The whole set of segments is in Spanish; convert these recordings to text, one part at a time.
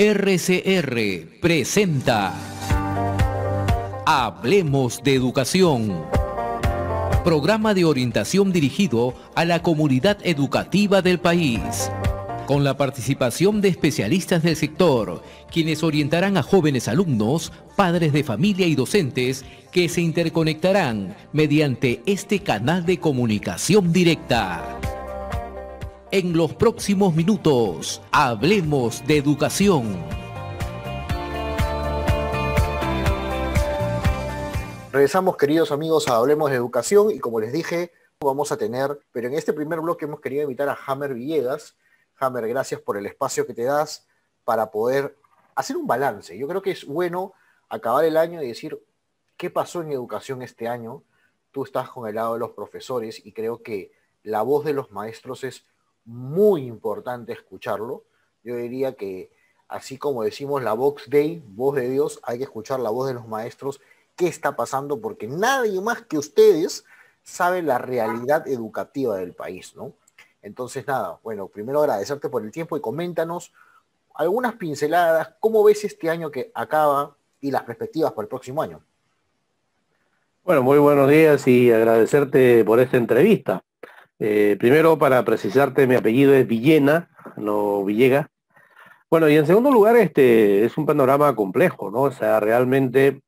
RCR presenta Hablemos de Educación. Programa de orientación dirigido a la comunidad educativa del país, con la participación de especialistas del sector, quienes orientarán a jóvenes alumnos, padres de familia y docentes que se interconectarán mediante este canal de comunicación directa. En los próximos minutos, hablemos de educación. Regresamos, queridos amigos, a Hablemos de Educación y como les dije, vamos a tener, pero en este primer bloque hemos querido invitar a Hammer Villegas. Hammer, gracias por el espacio que te das para poder hacer un balance. Yo creo que es bueno acabar el año y decir, ¿qué pasó en educación este año? Tú estás con el lado de los profesores y creo que la voz de los maestros es muy importante escucharlo. Yo diría que así como decimos la Vox Day, voz de Dios, hay que escuchar la voz de los maestros, qué está pasando, porque nadie más que ustedes sabe la realidad educativa del país, ¿no? Entonces, nada, bueno, primero agradecerte por el tiempo y coméntanos algunas pinceladas, cómo ves este año que acaba y las perspectivas para el próximo año. Bueno, muy buenos días y agradecerte por esta entrevista. Eh, primero, para precisarte, mi apellido es Villena, no Villega. Bueno, y en segundo lugar, este es un panorama complejo, ¿no? O sea, realmente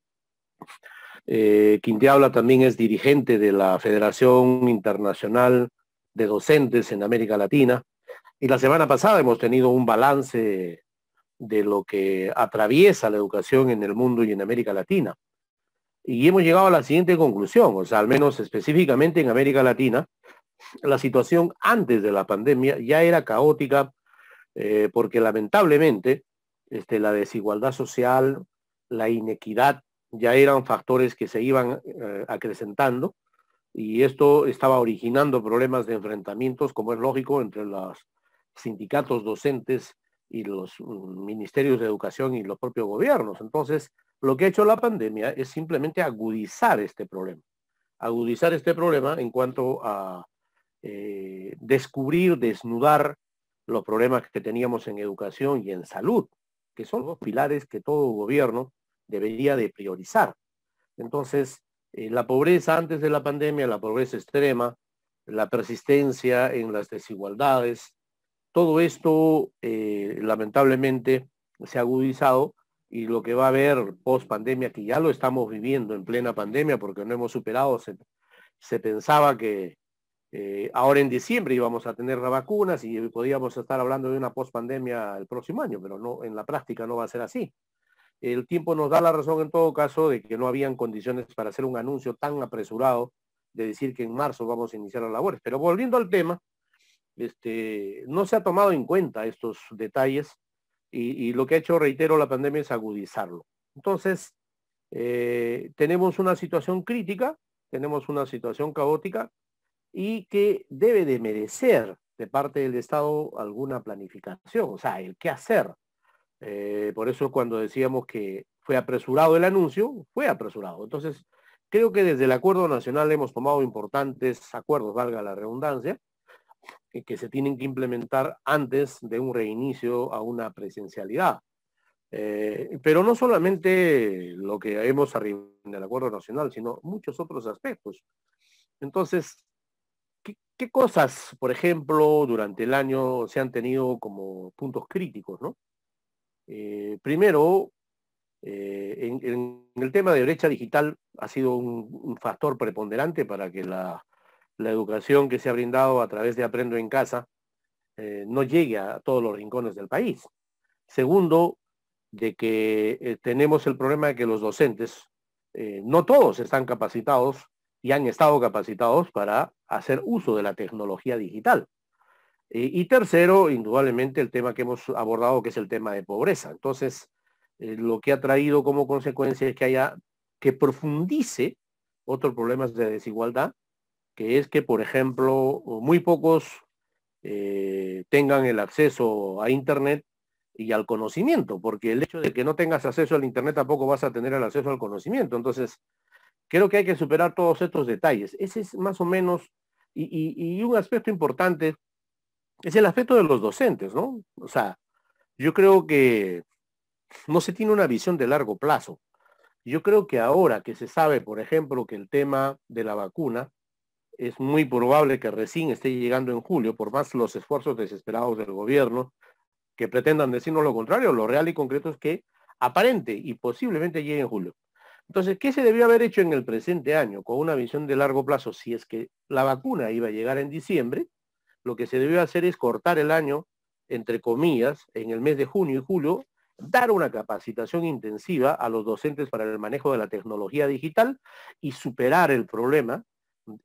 eh, Quintiabla también es dirigente de la Federación Internacional de Docentes en América Latina. Y la semana pasada hemos tenido un balance de lo que atraviesa la educación en el mundo y en América Latina. Y hemos llegado a la siguiente conclusión, o sea, al menos específicamente en América Latina, la situación antes de la pandemia ya era caótica eh, porque lamentablemente este, la desigualdad social, la inequidad ya eran factores que se iban eh, acrecentando y esto estaba originando problemas de enfrentamientos, como es lógico, entre los sindicatos docentes y los mm, ministerios de educación y los propios gobiernos. Entonces, lo que ha hecho la pandemia es simplemente agudizar este problema, agudizar este problema en cuanto a eh, descubrir, desnudar los problemas que teníamos en educación y en salud, que son los pilares que todo gobierno debería de priorizar. Entonces, eh, la pobreza antes de la pandemia, la pobreza extrema, la persistencia en las desigualdades, todo esto eh, lamentablemente se ha agudizado y lo que va a haber post pandemia, que ya lo estamos viviendo en plena pandemia porque no hemos superado, se pensaba que eh, ahora en diciembre íbamos a tener las vacunas y podíamos estar hablando de una pospandemia el próximo año, pero no, en la práctica no va a ser así. El tiempo nos da la razón en todo caso de que no habían condiciones para hacer un anuncio tan apresurado de decir que en marzo vamos a iniciar las labores. Pero volviendo al tema, este, no se ha tomado en cuenta estos detalles y, lo que ha hecho, reitero, la pandemia es agudizarlo. Entonces, eh, tenemos una situación crítica, tenemos una situación caótica y que debe de merecer de parte del Estado alguna planificación, o sea, el qué hacer. Eh, por eso cuando decíamos que fue apresurado el anuncio, fue apresurado. Entonces, creo que desde el Acuerdo Nacional hemos tomado importantes acuerdos, valga la redundancia, que se tienen que implementar antes de un reinicio a una presencialidad. Eh, pero no solamente lo que hemos arribado en el Acuerdo Nacional, sino muchos otros aspectos. Entonces, ¿Qué, cosas, por ejemplo, durante el año se han tenido como puntos críticos, eh, primero, eh, en, el tema de brecha digital ha sido un, factor preponderante para que la, educación que se ha brindado a través de Aprendo en Casa eh, no llegue a todos los rincones del país. Segundo, de que tenemos el problema de que los docentes, no todos están capacitados y han estado capacitados para hacer uso de la tecnología digital. Y, tercero, indudablemente, el tema que hemos abordado, que es el tema de pobreza. Entonces, eh, lo que ha traído como consecuencia es que haya, que profundice otros problemas de desigualdad, que es que, por ejemplo, muy pocos eh, tengan el acceso a Internet y al conocimiento, porque el hecho de que no tengas acceso al Internet tampoco vas a tener el acceso al conocimiento. Entonces, Creo que hay que superar todos estos detalles. Ese es más o menos, y, un aspecto importante es el aspecto de los docentes, ¿no? O sea, yo creo que no se tiene una visión de largo plazo. Yo creo que ahora que se sabe, por ejemplo, que el tema de la vacuna es muy probable que recién esté llegando en julio, por más los esfuerzos desesperados del gobierno que pretendan decirnos lo contrario, lo real y concreto es que aparente y posiblemente llegue en julio. Entonces, ¿qué se debió haber hecho en el presente año con una visión de largo plazo? Si es que la vacuna iba a llegar en diciembre, lo que se debió hacer es cortar el año, entre comillas, en el mes de junio y julio, dar una capacitación intensiva a los docentes para el manejo de la tecnología digital y superar el problema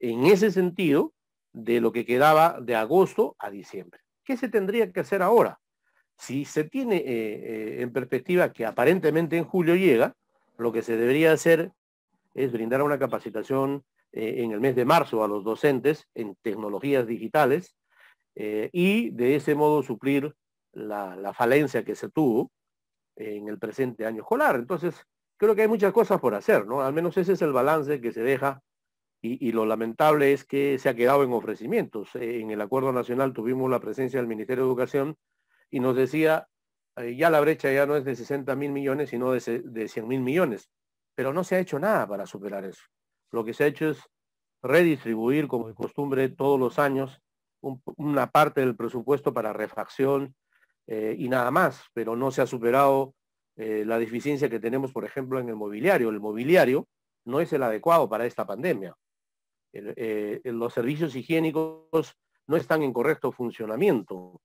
en ese sentido de lo que quedaba de agosto a diciembre. ¿Qué se tendría que hacer ahora? Si se tiene eh, eh, en perspectiva que aparentemente en julio llega, lo que se debería hacer es brindar una capacitación eh, en el mes de marzo a los docentes en tecnologías digitales eh, y de ese modo suplir la, falencia que se tuvo en el presente año escolar. Entonces, creo que hay muchas cosas por hacer, ¿no? Al menos ese es el balance que se deja y lo lamentable es que se ha quedado en ofrecimientos. Eh, en el Acuerdo Nacional tuvimos la presencia del Ministerio de Educación y nos decía eh, ya la brecha ya no es de 60 mil millones, sino de, de 100 mil millones. Pero no se ha hecho nada para superar eso. Lo que se ha hecho es redistribuir, como de costumbre todos los años, una parte del presupuesto para refacción eh, y nada más, pero no se ha superado eh, la deficiencia que tenemos, por ejemplo, en el mobiliario. El mobiliario no es el adecuado para esta pandemia. los servicios higiénicos no están en correcto funcionamiento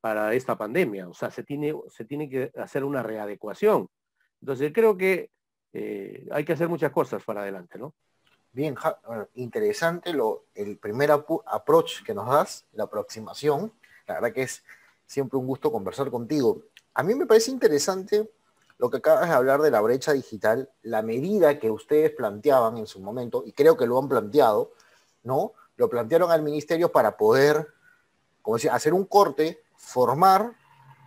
para esta pandemia. O sea, se tiene, se tiene que hacer una readecuación. Entonces, creo que eh, hay que hacer muchas cosas para adelante, ¿no? Bien, interesante lo, el primer approach que nos das, la aproximación. La verdad que es siempre un gusto conversar contigo. A mí me parece interesante lo que acabas de hablar de la brecha digital, la medida que ustedes planteaban en su momento, y creo que lo han planteado, ¿no? Lo plantearon al ministerio para poder, como decía, hacer un corte formar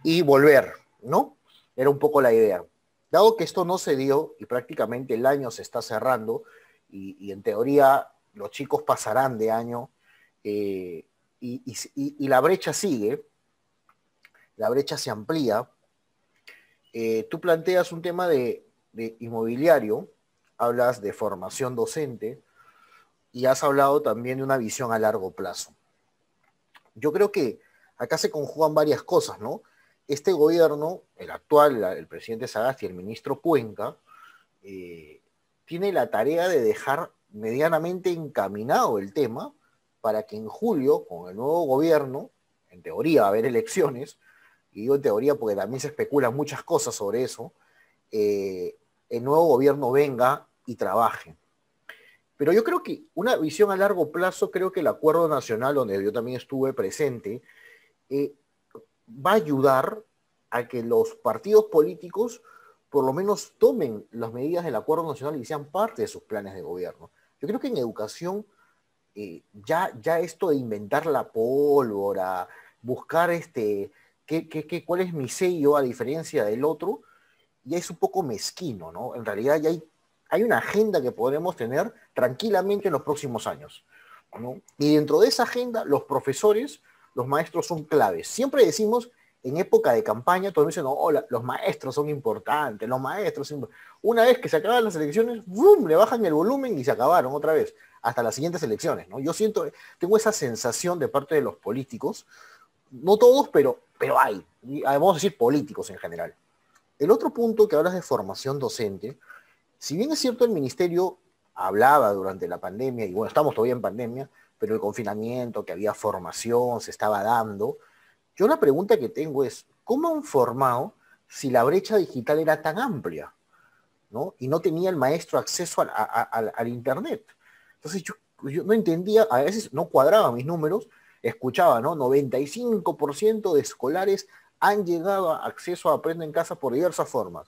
y volver, ¿no? Era un poco la idea. Dado que esto no se dio y prácticamente el año se está cerrando y, en teoría los chicos pasarán de año eh, y, la brecha sigue, la brecha se amplía, eh, tú planteas un tema de inmobiliario, hablas de formación docente y has hablado también de una visión a largo plazo. Yo creo que acá se conjugan varias cosas, ¿no? Este gobierno, el actual, el presidente Sagasti, el ministro Cuenca, eh, tiene la tarea de dejar medianamente encaminado el tema para que en julio, con el nuevo gobierno, en teoría va a haber elecciones, y digo en teoría porque también se especulan muchas cosas sobre eso, eh, el nuevo gobierno venga y trabaje. Pero yo creo que una visión a largo plazo, creo que el acuerdo nacional, donde yo también estuve presente, eh, va a ayudar a que los partidos políticos por lo menos tomen las medidas del Acuerdo Nacional y sean parte de sus planes de gobierno. Yo creo que en educación eh, ya, ya esto de inventar la pólvora, buscar este, qué, cuál es mi sello a diferencia del otro, ya es un poco mezquino, ¿no? En realidad ya hay, hay una agenda que podremos tener tranquilamente en los próximos años. Y dentro de esa agenda, los profesores los maestros son claves. Siempre decimos en época de campaña, todos dicen, hola, los maestros son importantes, los maestros son Una vez que se acaban las elecciones, boom, le bajan el volumen y se acabaron otra vez, hasta las siguientes elecciones. ¿no? Yo siento, tengo esa sensación de parte de los políticos, no todos, pero, pero hay, vamos a decir políticos en general. El otro punto que hablas de formación docente, si bien es cierto el ministerio hablaba durante la pandemia, y bueno, estamos todavía en pandemia, pero el confinamiento, que había formación, se estaba dando. Yo la pregunta que tengo es, ¿cómo han formado si la brecha digital era tan amplia? Y no tenía el maestro acceso al, Internet. Entonces yo, no entendía, a veces no cuadraba mis números, escuchaba, ¿no? 95% de escolares han llegado a acceso a aprender en Casa por diversas formas.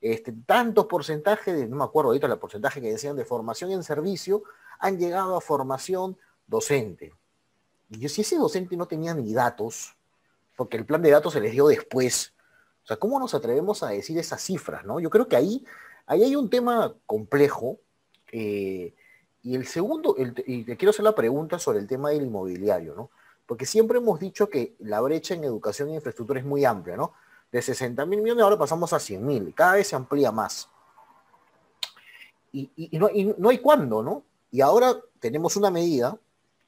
Este, tantos porcentajes, no me acuerdo ahorita el porcentaje que decían de formación en servicio, han llegado a formación docente. Y yo, si ese docente no tenía ni datos, porque el plan de datos se les dio después, o sea, ¿cómo nos atrevemos a decir esas cifras, no? Yo creo que ahí, ahí hay un tema complejo. Eh, y el segundo, y te quiero hacer la pregunta sobre el tema del inmobiliario, ¿no? Porque siempre hemos dicho que la brecha en educación e infraestructura es muy amplia, ¿no? De 60 mil millones ahora pasamos a 100 mil, cada vez se amplía más. Y, no, y no hay cuándo, ¿no? Y ahora tenemos una medida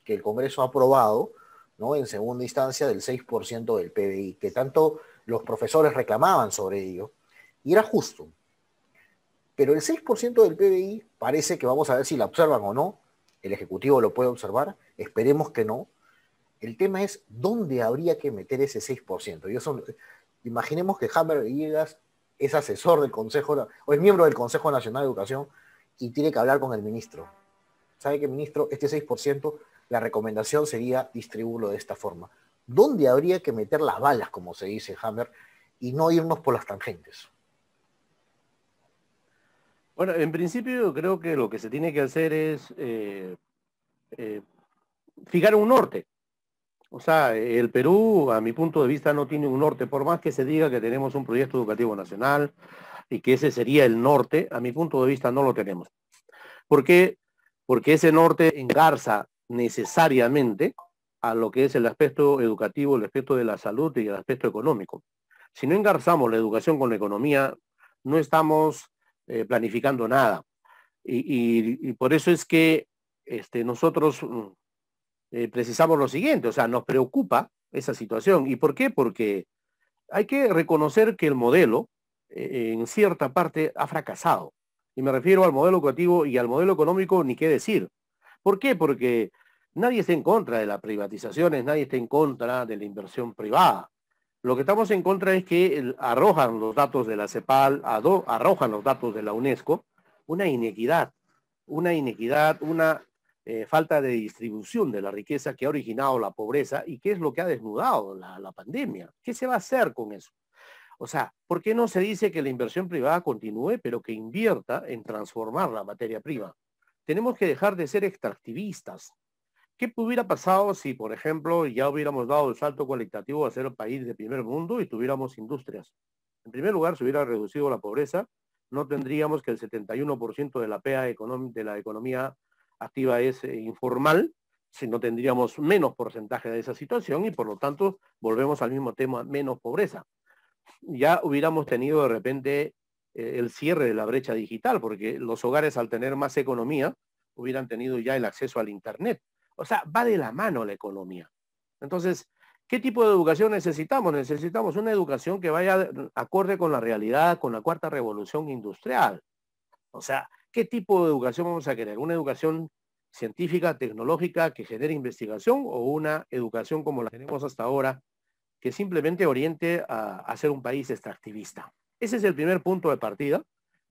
que el Congreso ha aprobado, ¿no? En segunda instancia del 6% del PBI, que tanto los profesores reclamaban sobre ello, y era justo. Pero el 6% del PBI parece que vamos a ver si la observan o no, el Ejecutivo lo puede observar, esperemos que no. El tema es dónde habría que meter ese 6%. Yo son, imaginemos que Hammer Villegas es asesor del Consejo, o es miembro del Consejo Nacional de Educación, y tiene que hablar con el ministro. ¿Sabe qué, ministro? Este 6% la recomendación sería distribuirlo de esta forma. ¿Dónde habría que meter las balas, como se dice Hammer, y no irnos por las tangentes? Bueno, en principio creo que lo que se tiene que hacer es eh, eh, fijar un norte. O sea, el Perú, a mi punto de vista, no tiene un norte, por más que se diga que tenemos un proyecto educativo nacional y que ese sería el norte, a mi punto de vista no lo tenemos. ¿Por qué? Porque ese norte engarza necesariamente a lo que es el aspecto educativo, el aspecto de la salud y el aspecto económico. Si no engarzamos la educación con la economía, no estamos eh, planificando nada. Y, por eso es que este, nosotros mm, eh, precisamos lo siguiente, o sea, nos preocupa esa situación. ¿Y por qué? Porque hay que reconocer que el modelo eh, en cierta parte ha fracasado. Y me refiero al modelo educativo y al modelo económico, ni qué decir. ¿Por qué? Porque nadie está en contra de las privatizaciones, nadie está en contra de la inversión privada. Lo que estamos en contra es que arrojan los datos de la CEPAL, arrojan los datos de la UNESCO, una inequidad, una inequidad, una eh, falta de distribución de la riqueza que ha originado la pobreza y que es lo que ha desnudado la, la pandemia. ¿Qué se va a hacer con eso? O sea, ¿por qué no se dice que la inversión privada continúe, pero que invierta en transformar la materia prima? tenemos que dejar de ser extractivistas. ¿Qué hubiera pasado si, por ejemplo, ya hubiéramos dado el salto cualitativo a ser un país de primer mundo y tuviéramos industrias? En primer lugar, se hubiera reducido la pobreza, no tendríamos que el 71% de la de la economía activa es eh, informal, sino tendríamos menos porcentaje de esa situación y por lo tanto volvemos al mismo tema, menos pobreza. Ya hubiéramos tenido de repente eh, el cierre de la brecha digital, porque los hogares al tener más economía hubieran tenido ya el acceso al Internet. O sea, va de la mano la economía. Entonces, ¿qué tipo de educación necesitamos? Necesitamos una educación que vaya acorde con la realidad, con la cuarta revolución industrial. O sea, ¿qué tipo de educación vamos a querer? ¿Una educación científica, tecnológica, que genere investigación o una educación como la tenemos hasta ahora, que simplemente oriente a, a ser un país extractivista? Ese es el primer punto de partida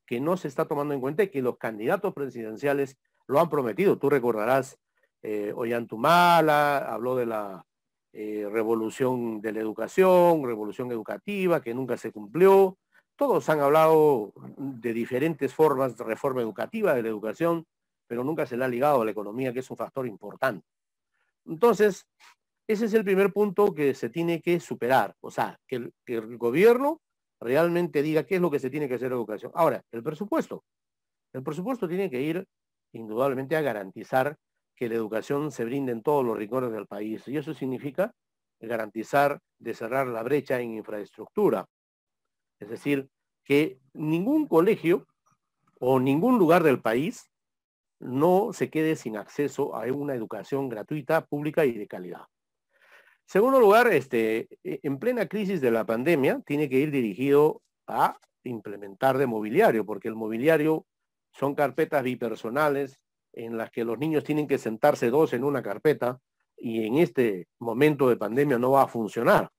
que no se está tomando en cuenta y que los candidatos presidenciales lo han prometido. Tú recordarás, eh, Ollantumala habló de la eh, revolución de la educación, revolución educativa que nunca se cumplió. Todos han hablado de diferentes formas de reforma educativa, de la educación, pero nunca se le ha ligado a la economía, que es un factor importante. Entonces, ese es el primer punto que se tiene que superar, o sea, que el gobierno realmente diga qué es lo que se tiene que hacer en educación. Ahora, el presupuesto. El presupuesto tiene que ir indudablemente a garantizar que la educación se brinde en todos los rincones del país. Y eso significa garantizar de cerrar la brecha en infraestructura. Es decir, que ningún colegio o ningún lugar del país no se quede sin acceso a una educación gratuita, pública y de calidad. Segundo lugar, este, e, en plena crisis de la pandemia, tiene que ir dirigido a implementar de mobiliario, porque el mobiliario son carpetas bipersonales en las que los niños tienen que sentarse dos en una carpeta y en este momento de pandemia no va a funcionar.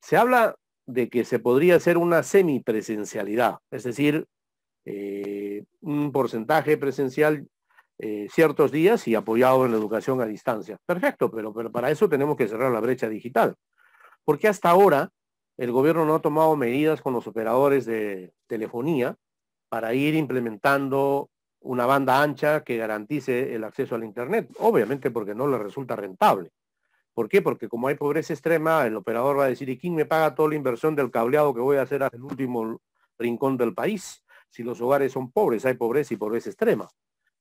Se habla de que se podría hacer una semipresencialidad, es decir, eh, un porcentaje presencial eh, ciertos días y apoyado en la educación a distancia. Perfecto, pero, pero para eso tenemos que cerrar la brecha digital. Porque hasta ahora el gobierno no ha tomado medidas con los operadores de telefonía para ir implementando una banda ancha que garantice el acceso al Internet, obviamente porque no le resulta rentable. ¿Por qué? Porque como hay pobreza extrema, el operador va a decir, ¿y quién me paga toda la inversión del cableado que voy a hacer al último rincón del país? Si los hogares son pobres, hay pobreza y pobreza extrema.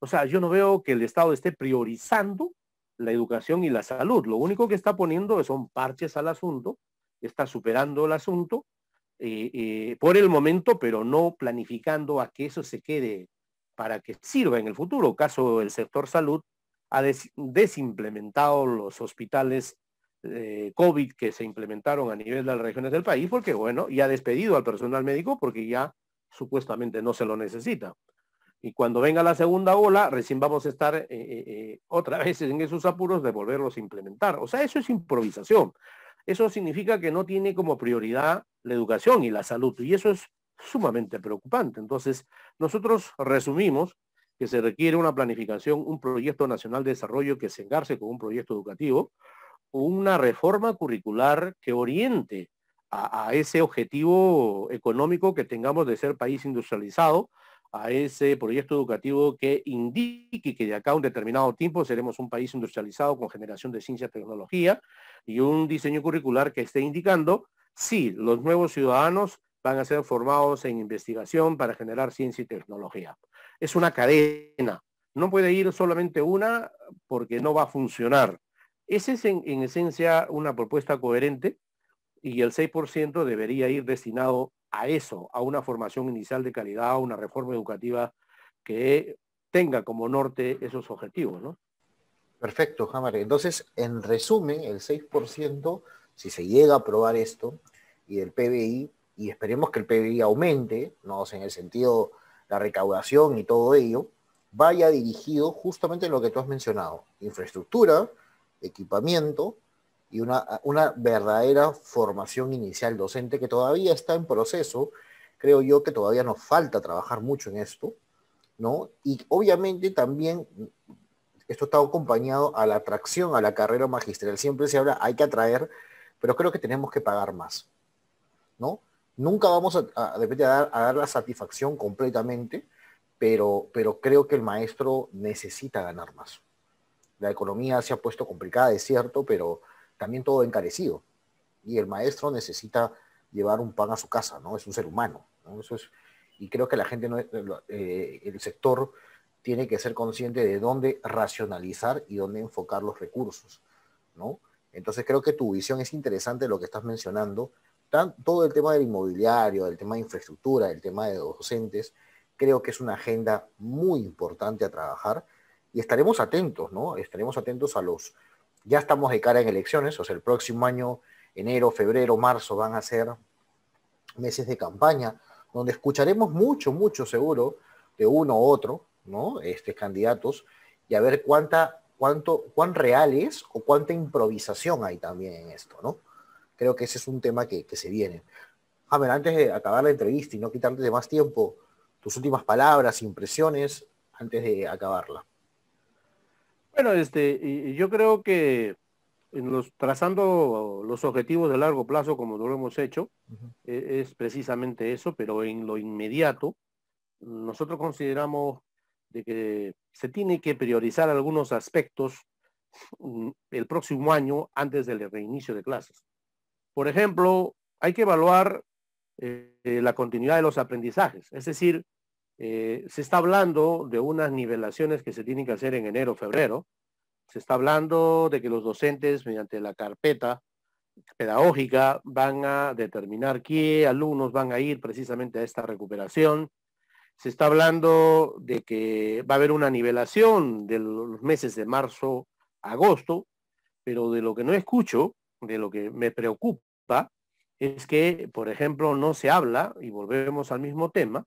O sea, yo no veo que el Estado esté priorizando la educación y la salud. Lo único que está poniendo son parches al asunto, está superando el asunto eh, eh, por el momento, pero no planificando a que eso se quede para que sirva en el futuro. Caso el sector salud ha desimplementado los hospitales eh, COVID que se implementaron a nivel de las regiones del país, porque bueno, y ha despedido al personal médico porque ya supuestamente no se lo necesita y cuando venga la segunda ola, recién vamos a estar eh, eh, eh, otra vez en esos apuros de volverlos a implementar. O sea, eso es improvisación. Eso significa que no tiene como prioridad la educación y la salud, y eso es sumamente preocupante. Entonces, nosotros resumimos que se requiere una planificación, un proyecto nacional de desarrollo que se engarce con un proyecto educativo, una reforma curricular que oriente a ese objetivo económico que tengamos de ser país industrializado, a ese proyecto educativo que indique que de acá a un determinado tiempo seremos un país industrializado con generación de ciencia, y tecnología y un diseño curricular que esté indicando si los nuevos ciudadanos van a ser formados en investigación para generar ciencia y tecnología. Es una cadena, no puede ir solamente una porque no va a funcionar. Esa es en, en esencia una propuesta coherente y el 6% debería ir destinado a eso, a una formación inicial de calidad, a una reforma educativa que tenga como norte esos objetivos, ¿no? Perfecto, Jamar. Entonces, en resumen, el 6%, si se llega a aprobar esto, y el PBI, y esperemos que el PBI aumente, ¿no? en el sentido la recaudación y todo ello, vaya dirigido justamente a lo que tú has mencionado, infraestructura, equipamiento y una, una verdadera formación inicial docente que todavía está en proceso. Creo yo que todavía nos falta trabajar mucho en esto, ¿no? Y obviamente también esto está acompañado a la atracción a la carrera magistral. Siempre se habla, hay que atraer, pero creo que tenemos que pagar más, ¿no? Nunca vamos a, a, dar, a dar, la satisfacción completamente, pero, pero creo que el maestro necesita ganar más. La economía se ha puesto complicada, es cierto, pero, también todo encarecido. Y el maestro necesita llevar un pan a su casa, ¿no? Es un ser humano, Eso es, y creo que la gente, no, eh, eh, el sector tiene que ser consciente de dónde racionalizar y dónde enfocar los recursos, ¿no? Entonces creo que tu visión es interesante lo que estás mencionando, Tan, todo el tema del inmobiliario, del tema de infraestructura, del tema de docentes, creo que es una agenda muy importante a trabajar y estaremos atentos, ¿no? Estaremos atentos a los, ya estamos de cara en elecciones, o sea, el próximo año, enero, febrero, marzo, van a ser meses de campaña, donde escucharemos mucho, mucho seguro de uno u otro, ¿no? estos candidatos, y a ver cuánta, cuánto, cuán real es o cuánta improvisación hay también en esto, ¿no? Creo que ese es un tema que, que se viene. A ver, antes de acabar la entrevista y no quitarte de más tiempo, tus últimas palabras, impresiones, antes de acabarla. Bueno, este, yo creo que trazando los objetivos de largo plazo, como lo hemos hecho, e, es, precisamente eso, pero en lo inmediato, nosotros consideramos de que se tiene que priorizar algunos aspectos mm, el próximo año antes del reinicio de clases. Por ejemplo, hay que evaluar eh, la continuidad de los aprendizajes, es decir, eh, se está hablando de unas nivelaciones que se tienen que hacer en enero, febrero. Se está hablando de que los docentes, mediante la carpeta pedagógica, van a determinar qué alumnos van a ir precisamente a esta recuperación. Se está hablando de que va a haber una nivelación de los meses de marzo, agosto, pero de lo que no escucho, de lo que me preocupa, es que, por ejemplo, no se habla, y volvemos al mismo tema,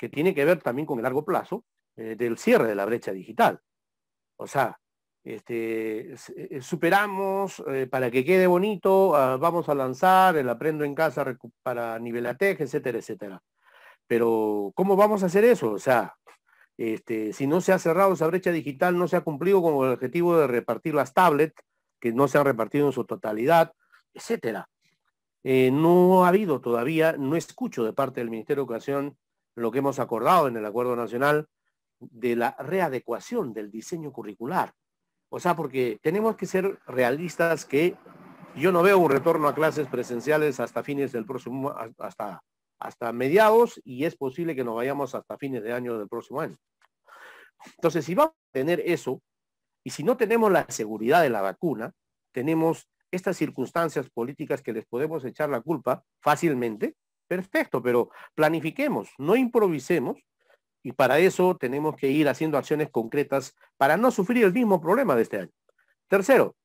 que tiene que ver también con el largo plazo eh, del cierre de la brecha digital. O sea, este, eh, eh, superamos, para que quede bonito, ah, vamos a lanzar el Aprendo en Casa para Nivelatec, etcétera, etcétera. Pero, ¿cómo vamos a hacer eso? O sea, este, si no se ha cerrado esa brecha digital, no se ha cumplido con el objetivo de repartir las tablets, que no se han repartido en su totalidad, etcétera. no ha habido todavía, no escucho de parte del Ministerio de Educación lo que hemos acordado en el Acuerdo Nacional de la readecuación del diseño curricular. O sea, porque tenemos que ser realistas que yo no veo un retorno a clases presenciales hasta fines del próximo, hasta, hasta mediados y es posible que nos vayamos hasta fines de año del próximo año. Entonces, si vamos a tener eso y si no tenemos la seguridad de la vacuna, tenemos estas circunstancias políticas que les podemos echar la culpa fácilmente, Perfecto, pero planifiquemos, no improvisemos y para eso tenemos que ir haciendo acciones concretas para no sufrir el mismo problema de este año. Tercero,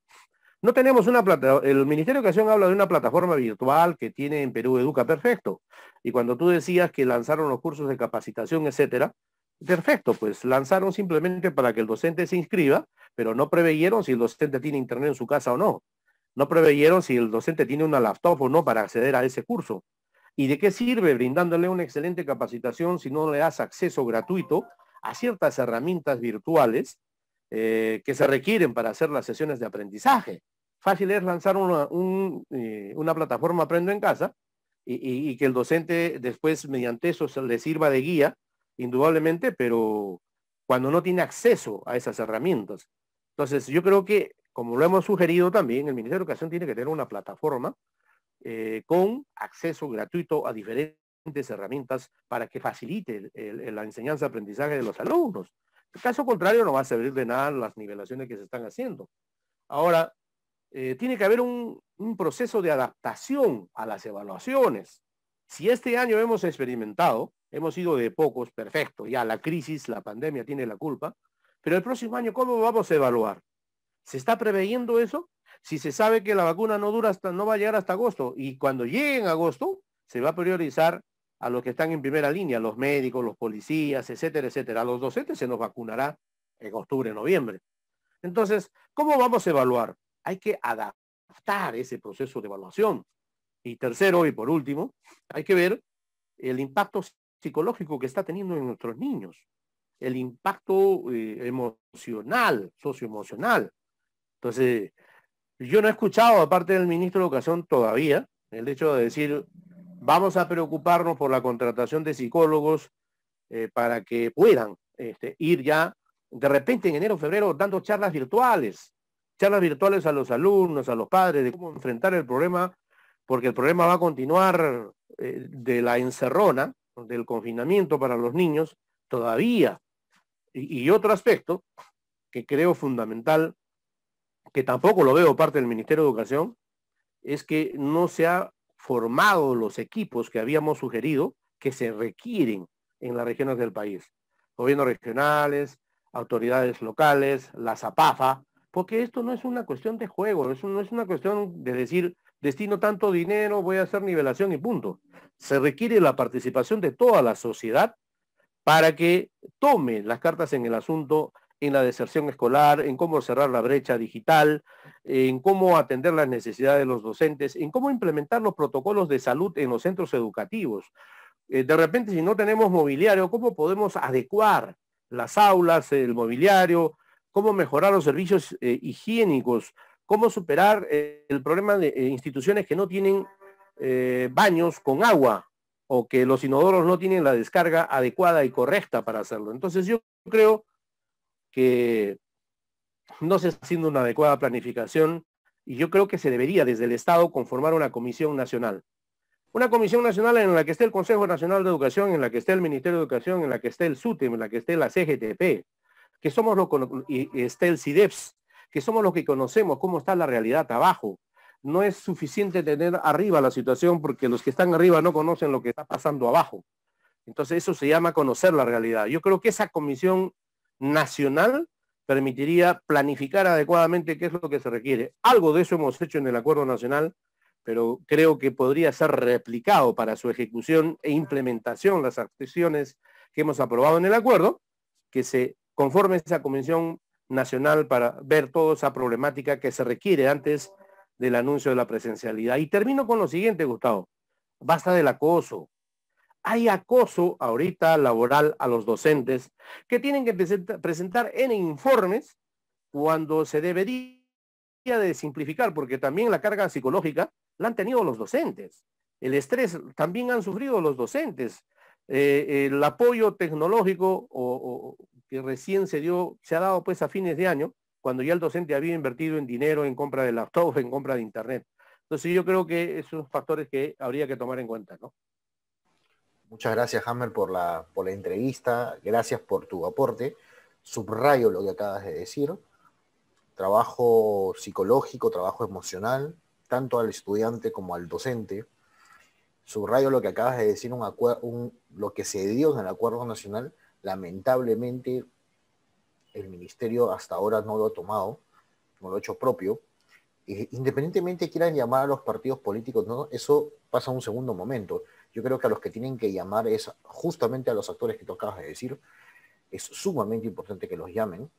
no tenemos una plata. El Ministerio de Educación habla de una plataforma virtual que tiene en Perú Educa Perfecto. Y cuando tú decías que lanzaron los cursos de capacitación, etcétera, perfecto, pues lanzaron simplemente para que el docente se inscriba, pero no preveyeron si el docente tiene internet en su casa o no. No preveyeron si el docente tiene una laptop o no para acceder a ese curso. ¿Y de qué sirve brindándole una excelente capacitación si no le das acceso gratuito a ciertas herramientas virtuales eh, que se requieren para hacer las sesiones de aprendizaje? Fácil es lanzar una, eh, plataforma Aprendo en Casa y, y, que el docente después mediante eso le sirva de guía, indudablemente, pero cuando no tiene acceso a esas herramientas. Entonces, yo creo que, como lo hemos sugerido también, el Ministerio de Educación tiene que tener una plataforma eh, con acceso gratuito a diferentes herramientas para que facilite la enseñanza-aprendizaje de los alumnos. En caso contrario, no va a servir de nada las nivelaciones que se están haciendo. Ahora, eh, tiene que haber un, un, proceso de adaptación a las evaluaciones. Si este año hemos experimentado, hemos ido de pocos, perfecto, ya la crisis, la pandemia tiene la culpa, pero el próximo año, ¿cómo vamos a evaluar? ¿Se está preveyendo eso? si se sabe que la vacuna no dura hasta, no va a llegar hasta agosto, y cuando llegue en agosto, se va a priorizar a los que están en primera línea, los médicos, los policías, etcétera, etcétera. A los docentes se nos vacunará en octubre, noviembre. Entonces, ¿cómo vamos a evaluar? Hay que adaptar ese proceso de evaluación. Y tercero, y por último, hay que ver el impacto psicológico que está teniendo en nuestros niños, el impacto eh, emocional, socioemocional. Entonces, yo no he escuchado, aparte del ministro de Educación todavía, el hecho de decir, vamos a preocuparnos por la contratación de psicólogos eh, para que puedan este, ir ya de repente en enero, febrero, dando charlas virtuales, charlas virtuales a los alumnos, a los padres, de cómo enfrentar el problema, porque el problema va a continuar eh, de la encerrona, del confinamiento para los niños, todavía. y otro aspecto que creo fundamental que tampoco lo veo parte del Ministerio de Educación, es que no se ha formado los equipos que habíamos sugerido que se requieren en las regiones del país. Gobiernos regionales, autoridades locales, la ZAPAFA, porque esto no es una cuestión de juego, no es una cuestión de decir, destino tanto dinero, voy a hacer nivelación y punto. Se requiere la participación de toda la sociedad para que tome las cartas en el asunto en la deserción escolar, en cómo cerrar la brecha digital, en cómo atender las necesidades de los docentes, en cómo implementar los protocolos de salud en los centros educativos. Eh, de repente, si no tenemos mobiliario, ¿cómo podemos adecuar las aulas, el mobiliario? ¿Cómo mejorar los servicios eh, higiénicos? ¿Cómo superar eh, el problema de instituciones que no tienen baños con agua o que los inodoros no tienen la descarga adecuada y correcta para hacerlo? Entonces, yo creo que no se está haciendo una adecuada planificación y yo creo que se debería desde el Estado conformar una comisión nacional. Una comisión nacional en la que esté el Consejo Nacional de Educación, en la que esté el Ministerio de Educación, en la que esté el SUTEM, en la que esté la CGTP, que somos los y esté el CIDEPS, que somos los que conocemos cómo está la realidad abajo. No es suficiente tener arriba la situación porque los que están arriba no conocen lo que está pasando abajo. Entonces eso se llama conocer la realidad. Yo creo que esa comisión nacional permitiría planificar adecuadamente qué es lo que se requiere. Algo de eso hemos hecho en el Acuerdo Nacional, pero creo que podría ser replicado para su ejecución e implementación las acciones que hemos aprobado en el acuerdo, que se conforme esa Convención Nacional para ver toda esa problemática que se requiere antes del anuncio de la presencialidad. Y termino con lo siguiente, Gustavo. Basta del acoso, hay acoso ahorita laboral a los docentes que tienen que presentar en informes cuando se debería de simplificar, porque también la carga psicológica la han tenido los docentes. El estrés también han sufrido los docentes. Eh, eh, el apoyo tecnológico que recién se dio, se ha dado pues a fines de año, cuando ya el docente había invertido en dinero, en compra de laptop, en compra de internet. Entonces yo creo que esos factores que habría que tomar en cuenta, ¿no? Muchas gracias, Hammer, por la, entrevista. Gracias por tu aporte. Subrayo lo que acabas de decir. Trabajo psicológico, trabajo emocional, tanto al estudiante como al docente. Subrayo lo que acabas de decir, un lo que se dio en el acuerdo nacional. Lamentablemente, el ministerio hasta ahora no lo ha tomado, no lo ha hecho propio. Eh, independientemente quieran llamar a los partidos políticos, no, eso pasa en un segundo momento yo creo que a los que tienen que llamar es justamente a los actores que tú acabas de decir. Es sumamente importante que los llamen.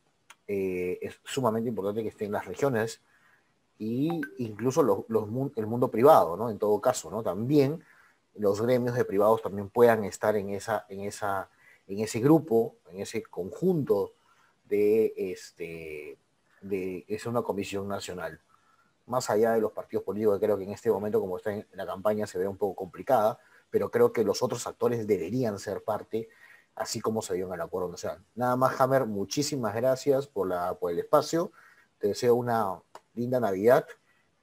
Eh, es sumamente importante que estén las regiones e incluso el mundo privado, En todo caso, También los gremios de privados también puedan estar en, ese grupo, en ese conjunto de, este, es una comisión nacional. Más allá de los partidos políticos, creo que en este momento, como está en la campaña, se ve un poco complicada, pero creo que los otros actores deberían ser parte, así como se dio en el acuerdo nacional. Nada más, Hammer, muchísimas gracias por, la, por el espacio. Te deseo una linda Navidad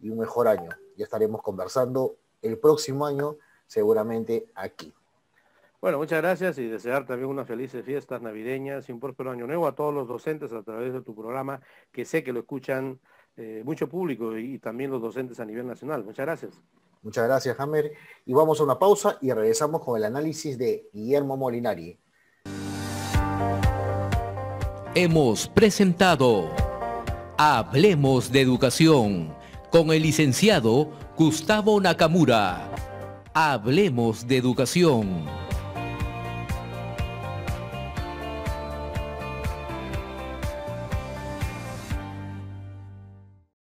y un mejor año. Ya estaremos conversando el próximo año, seguramente aquí. Bueno, muchas gracias y desear también unas felices fiestas navideñas y un próspero año nuevo a todos los docentes a través de tu programa, que sé que lo escuchan eh, mucho público y, también los docentes a nivel nacional. Muchas gracias. Muchas gracias, Hammer. Y vamos a una pausa y regresamos con el análisis de Guillermo Molinari. Hemos presentado Hablemos de Educación con el licenciado Gustavo Nakamura. Hablemos de Educación.